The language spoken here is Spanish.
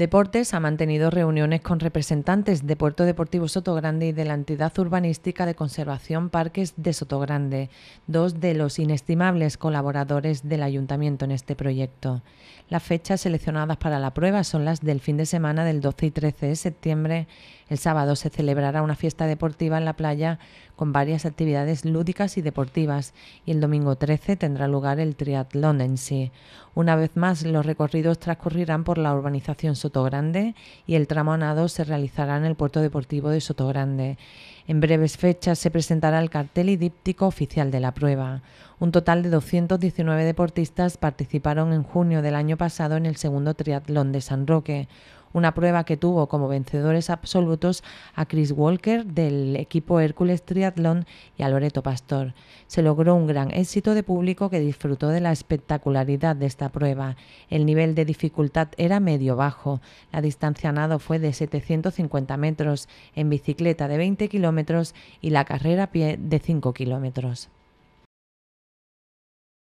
Deportes ha mantenido reuniones con representantes de Puerto Deportivo Sotogrande y de la entidad urbanística de conservación Parques de Sotogrande, dos de los inestimables colaboradores del ayuntamiento en este proyecto. Las fechas seleccionadas para la prueba son las del fin de semana del 12 y 13 de septiembre. El sábado se celebrará una fiesta deportiva en la playa con varias actividades lúdicas y deportivas y el domingo 13 tendrá lugar el triatlón en sí. Una vez más, los recorridos transcurrirán por la urbanización Sotogrande y el tramo a nado se realizará en el puerto deportivo de Sotogrande. En breves fechas se presentará el cartel idíptico oficial de la prueba. Un total de 219 deportistas participaron en junio del año pasado en el segundo triatlón de San Roque una prueba que tuvo como vencedores absolutos a Chris Walker del equipo Hércules Triathlon y a Loreto Pastor. Se logró un gran éxito de público que disfrutó de la espectacularidad de esta prueba. El nivel de dificultad era medio-bajo. La distancia nado fue de 750 metros, en bicicleta de 20 kilómetros y la carrera a pie de 5 kilómetros.